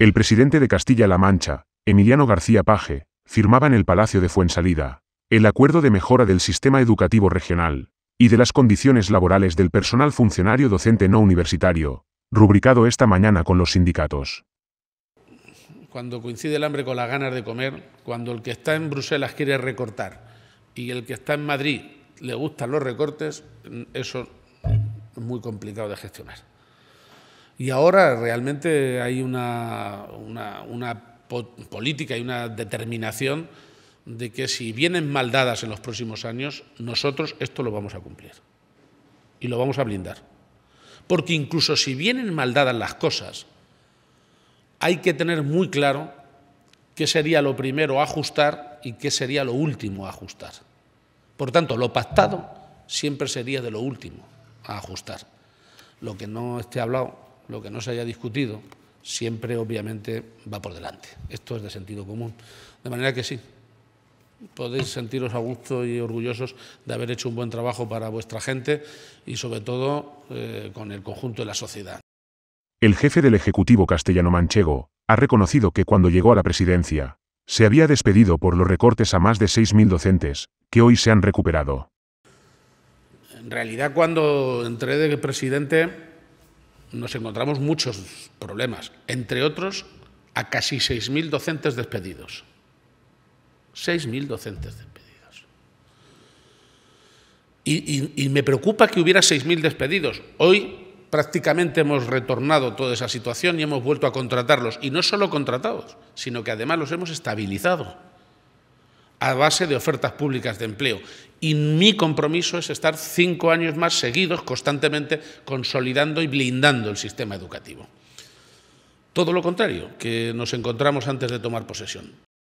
El presidente de Castilla-La Mancha, Emiliano García Paje, firmaba en el Palacio de Fuensalida el acuerdo de mejora del sistema educativo regional y de las condiciones laborales del personal funcionario docente no universitario, rubricado esta mañana con los sindicatos. Cuando coincide el hambre con las ganas de comer, cuando el que está en Bruselas quiere recortar y el que está en Madrid le gustan los recortes, eso es muy complicado de gestionar. Y ahora realmente hay una, una, política y una determinación de que si vienen maldadas en los próximos años, nosotros esto lo vamos a cumplir y lo vamos a blindar. Porque incluso si vienen maldadas las cosas, hay que tener muy claro qué sería lo primero a ajustar y qué sería lo último a ajustar. Por tanto, lo pactado siempre sería de lo último a ajustar. Lo que no esté hablado lo que no se haya discutido siempre obviamente va por delante. Esto es de sentido común. De manera que sí, podéis sentiros a gusto y orgullosos de haber hecho un buen trabajo para vuestra gente y sobre todo eh, con el conjunto de la sociedad. El jefe del Ejecutivo castellano manchego ha reconocido que cuando llegó a la presidencia, se había despedido por los recortes a más de 6.000 docentes, que hoy se han recuperado. En realidad, cuando entré de presidente, nos encontramos muchos problemas, entre otros a casi 6.000 docentes despedidos. 6.000 docentes despedidos. Y, me preocupa que hubiera 6.000 despedidos. Hoy prácticamente hemos retornado toda esa situación y hemos vuelto a contratarlos. Y no solo contratados, sino que además los hemos estabilizado a base de ofertas públicas de empleo. Y mi compromiso es estar cinco años más seguidos, constantemente consolidando y blindando el sistema educativo. Todo lo contrario, que nos encontramos antes de tomar posesión.